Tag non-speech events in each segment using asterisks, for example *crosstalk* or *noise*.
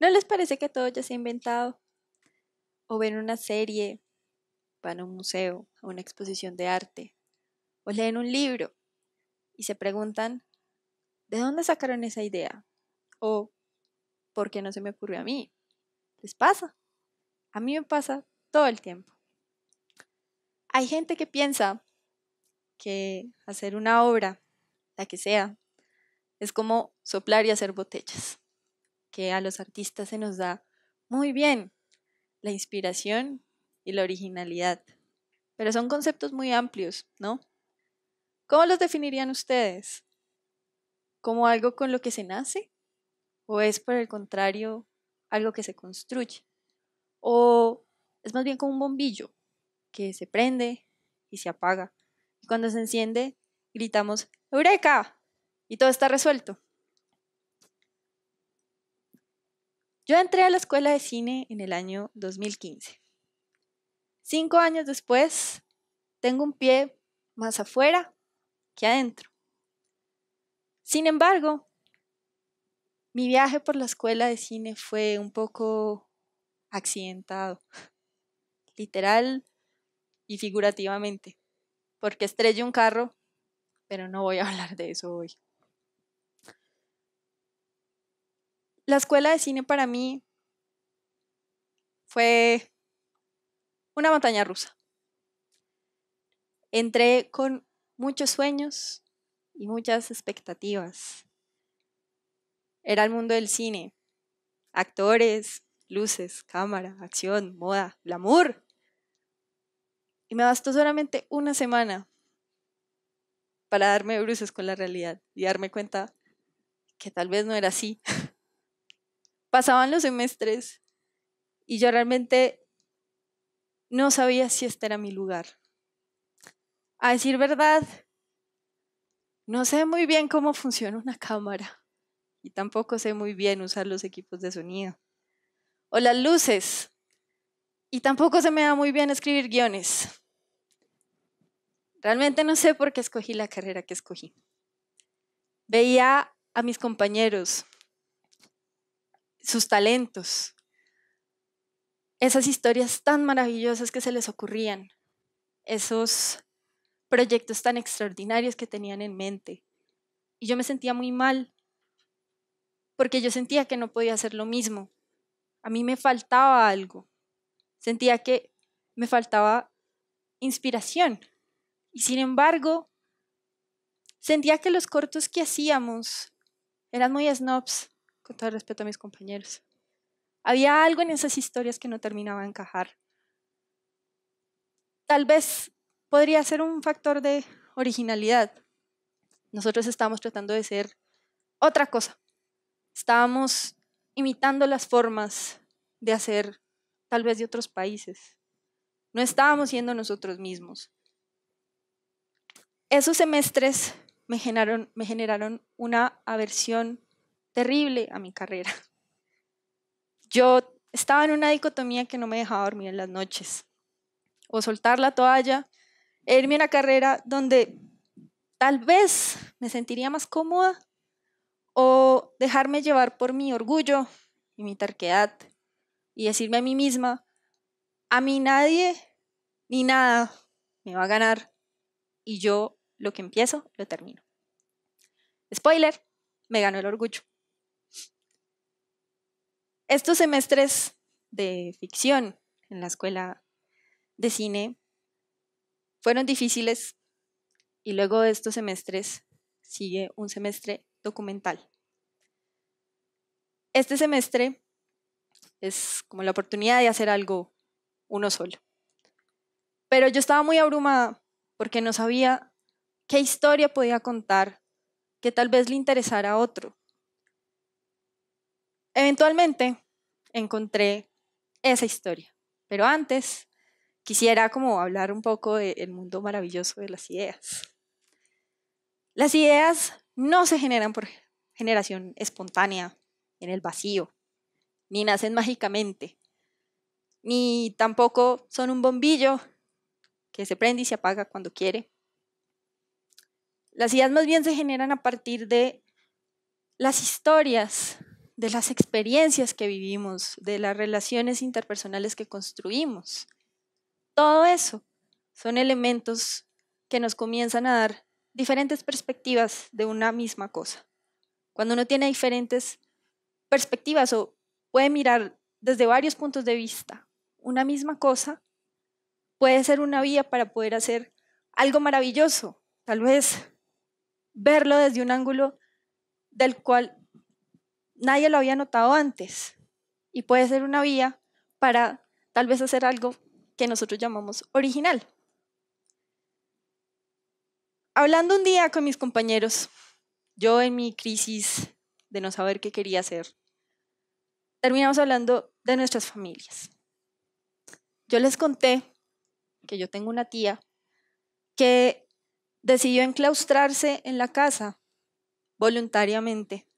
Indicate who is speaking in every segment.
Speaker 1: ¿No les parece que todo ya se ha inventado? O ven una serie, van a un museo, a una exposición de arte, o leen un libro y se preguntan, ¿de dónde sacaron esa idea? O, ¿por qué no se me ocurrió a mí? ¿Les pasa? A mí me pasa todo el tiempo. Hay gente que piensa que hacer una obra, la que sea, es como soplar y hacer botellas que a los artistas se nos da muy bien, la inspiración y la originalidad. Pero son conceptos muy amplios, ¿no? ¿Cómo los definirían ustedes? ¿Como algo con lo que se nace? ¿O es por el contrario algo que se construye? ¿O es más bien como un bombillo que se prende y se apaga? Y cuando se enciende, gritamos, ¡Eureka! Y todo está resuelto. Yo entré a la escuela de cine en el año 2015. Cinco años después, tengo un pie más afuera que adentro. Sin embargo, mi viaje por la escuela de cine fue un poco accidentado, *laughs* literal y figurativamente, porque estrellé un carro, pero no voy a hablar de eso hoy. la escuela de cine para mí fue una montaña rusa. Entré con muchos sueños y muchas expectativas. Era el mundo del cine, actores, luces, cámara, acción, moda, glamour. Y me bastó solamente una semana para darme bruces con la realidad y darme cuenta que tal vez no era así. *laughs* pasaban los semestres y yo realmente no sabía si este era mi lugar. A decir verdad, no sé muy bien cómo funciona una cámara y tampoco sé muy bien usar los equipos de sonido o las luces y tampoco se me da muy bien escribir guiones. Realmente no sé por qué escogí la carrera que escogí. Veía a mis compañeros sus talentos, esas historias tan maravillosas que se les ocurrían, esos proyectos tan extraordinarios que tenían en mente. Y yo me sentía muy mal, porque yo sentía que no podía hacer lo mismo. A mí me faltaba algo. Sentía que me faltaba inspiración. Y sin embargo, sentía que los cortos que hacíamos eran muy snobs, con todo respeto a mis compañeros. Había algo en esas historias que no terminaba de encajar. Tal vez podría ser un factor de originalidad. Nosotros estábamos tratando de ser otra cosa. Estábamos imitando las formas de hacer tal vez de otros países. No estábamos siendo nosotros mismos. Esos semestres me generaron, me generaron una aversión terrible a mi carrera. *laughs* Yo estaba en una dicotomía que no me dejaba dormir en las noches. O soltar la toalla, irme a una carrera donde tal vez me sentiría más cómoda o dejarme llevar por mi orgullo y mi terquedad y decirme a mí misma, a mí nadie ni nada me va a ganar y yo lo que empiezo lo termino. Spoiler, me ganó el orgullo. Estos semestres de ficción en la escuela de cine fueron difíciles y luego de estos semestres sigue un semestre documental. Este semestre es como la oportunidad de hacer algo uno solo. Pero yo estaba muy abrumada porque no sabía qué historia podía contar que tal vez le interesara a otro. Eventualmente encontré esa historia. Pero antes quisiera como hablar un poco del mundo maravilloso de las ideas. Las ideas no se generan por generación espontánea, en el vacío, ni nacen mágicamente, ni tampoco son un bombillo que se prende y se apaga cuando quiere. Las ideas más bien se generan a partir de las historias de las experiencias que vivimos, de las relaciones interpersonales que construimos. Todo eso son elementos que nos comienzan a dar diferentes perspectivas de una misma cosa. Cuando uno tiene diferentes perspectivas o puede mirar desde varios puntos de vista una misma cosa, puede ser una vía para poder hacer algo maravilloso, tal vez verlo desde un ángulo del cual nadie lo había notado antes y puede ser una vía para tal vez hacer algo que nosotros llamamos original. Hablando un día con mis compañeros, yo en mi crisis de no saber qué quería hacer, terminamos hablando de nuestras familias. Yo les conté que yo tengo una tía que decidió enclaustrarse en la casa voluntariamente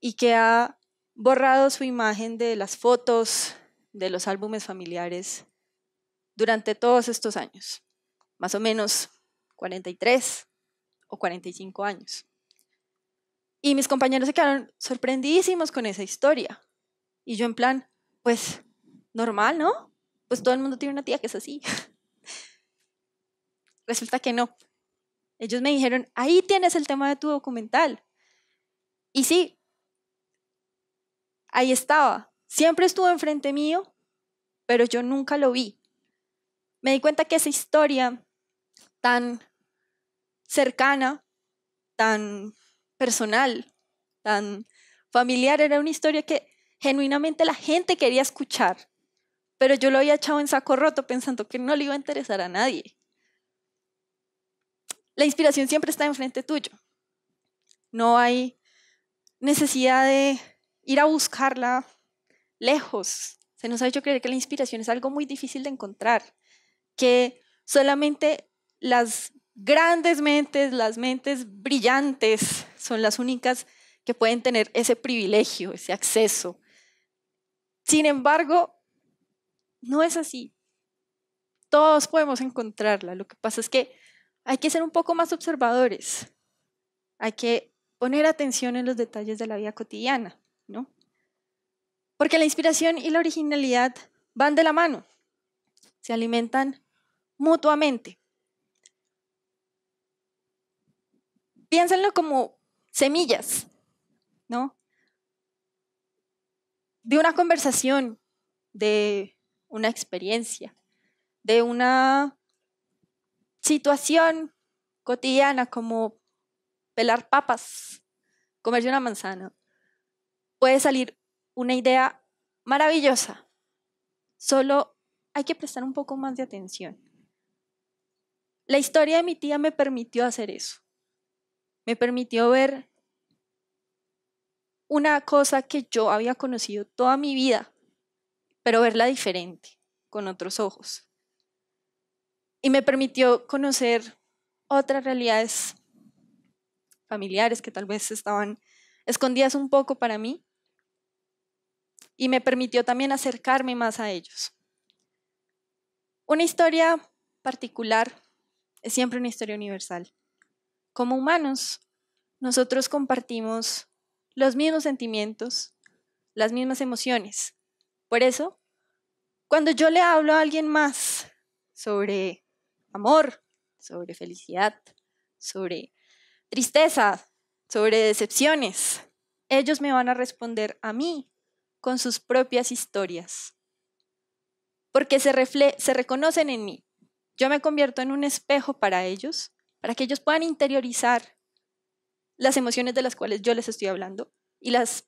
Speaker 1: y que ha borrado su imagen de las fotos, de los álbumes familiares durante todos estos años, más o menos 43 o 45 años. Y mis compañeros se quedaron sorprendidísimos con esa historia. Y yo en plan, pues normal, ¿no? Pues todo el mundo tiene una tía que es así. *laughs* Resulta que no. Ellos me dijeron, ahí tienes el tema de tu documental. Y sí, ahí estaba. Siempre estuvo enfrente mío, pero yo nunca lo vi. Me di cuenta que esa historia tan cercana, tan personal, tan familiar, era una historia que genuinamente la gente quería escuchar, pero yo lo había echado en saco roto pensando que no le iba a interesar a nadie. La inspiración siempre está enfrente tuyo. No hay necesidad de ir a buscarla lejos. Se nos ha hecho creer que la inspiración es algo muy difícil de encontrar, que solamente las grandes mentes, las mentes brillantes, son las únicas que pueden tener ese privilegio, ese acceso. Sin embargo, no es así. Todos podemos encontrarla. Lo que pasa es que hay que ser un poco más observadores. Hay que poner atención en los detalles de la vida cotidiana. ¿no? Porque la inspiración y la originalidad van de la mano, se alimentan mutuamente. Piénsenlo como semillas, ¿no? De una conversación, de una experiencia, de una situación cotidiana como pelar papas, comerse una manzana, puede salir una idea maravillosa. Solo hay que prestar un poco más de atención. La historia de mi tía me permitió hacer eso. Me permitió ver una cosa que yo había conocido toda mi vida, pero verla diferente, con otros ojos. Y me permitió conocer otras realidades familiares que tal vez estaban escondías un poco para mí y me permitió también acercarme más a ellos. Una historia particular es siempre una historia universal. Como humanos, nosotros compartimos los mismos sentimientos, las mismas emociones. Por eso, cuando yo le hablo a alguien más sobre amor, sobre felicidad, sobre tristeza, sobre decepciones. Ellos me van a responder a mí con sus propias historias, porque se, se reconocen en mí. Yo me convierto en un espejo para ellos, para que ellos puedan interiorizar las emociones de las cuales yo les estoy hablando y las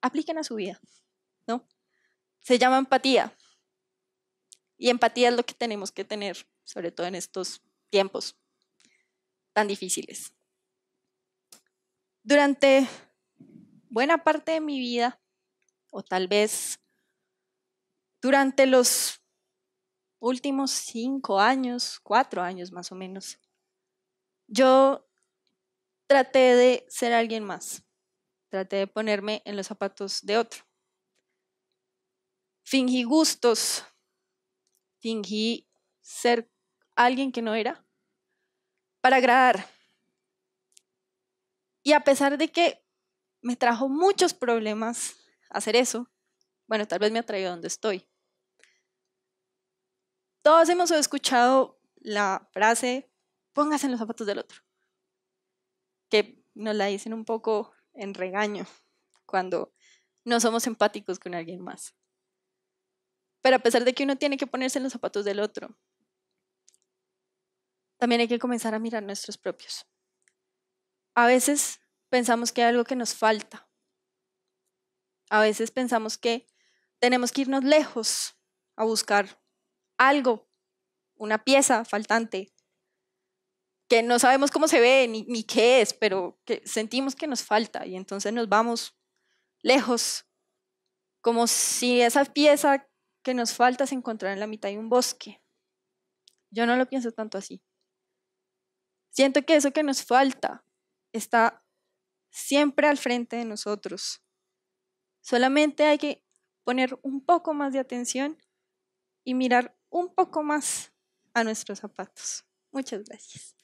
Speaker 1: apliquen a su vida, ¿no? Se llama empatía. Y empatía es lo que tenemos que tener, sobre todo en estos tiempos tan difíciles. Durante buena parte de mi vida, o tal vez durante los últimos cinco años, cuatro años más o menos, yo traté de ser alguien más, traté de ponerme en los zapatos de otro. Fingí gustos, fingí ser alguien que no era para agradar. Y a pesar de que me trajo muchos problemas hacer eso, bueno, tal vez me ha traído donde estoy. Todos hemos escuchado la frase, póngase en los zapatos del otro, que nos la dicen un poco en regaño cuando no somos empáticos con alguien más. Pero a pesar de que uno tiene que ponerse en los zapatos del otro, también hay que comenzar a mirar nuestros propios. A veces pensamos que hay algo que nos falta. A veces pensamos que tenemos que irnos lejos a buscar algo, una pieza faltante, que no sabemos cómo se ve ni, qué es, pero que sentimos que nos falta y entonces nos vamos lejos, como si esa pieza que nos falta se encontrara en la mitad de un bosque. Yo no lo pienso tanto así. Siento que eso que nos falta está siempre al frente de nosotros. Solamente hay que poner un poco más de atención y mirar un poco más a nuestros zapatos. Muchas gracias.